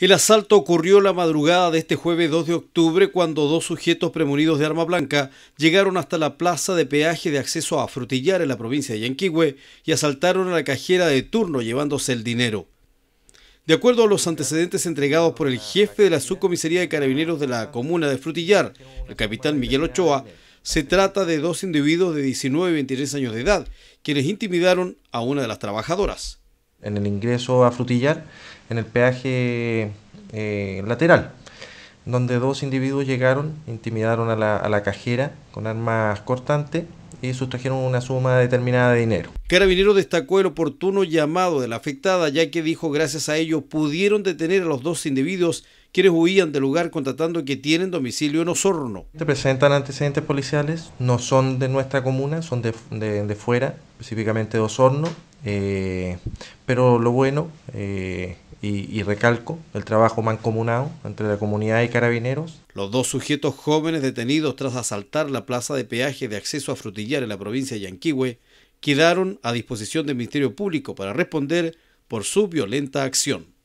El asalto ocurrió la madrugada de este jueves 2 de octubre cuando dos sujetos premonidos de arma blanca llegaron hasta la plaza de peaje de acceso a Frutillar en la provincia de Yanquihue y asaltaron a la cajera de turno llevándose el dinero. De acuerdo a los antecedentes entregados por el jefe de la subcomisaría de carabineros de la comuna de Frutillar, el capitán Miguel Ochoa, se trata de dos individuos de 19 y 23 años de edad, quienes intimidaron a una de las trabajadoras en el ingreso a Frutillar, en el peaje eh, lateral, donde dos individuos llegaron, intimidaron a la, cajera con armas cortantes y sustrajeron una suma determinada de dinero. Carabinero destacó el oportuno llamado de la afectada, ya que dijo gracias a ello pudieron detener a los dos individuos quienes huían del lugar contratando que tienen domicilio en Osorno. Te presentan antecedentes policiales, no son de nuestra comuna, son de, de, fuera, específicamente de Osorno, eh, pero lo bueno, eh, y, y, recalco, el trabajo mancomunado entre la comunidad y carabineros. Los dos sujetos jóvenes detenidos tras asaltar la plaza de peaje de acceso a Frutillar en la provincia de Yanquihue quedaron a disposición del Ministerio Público para responder por su violenta acción.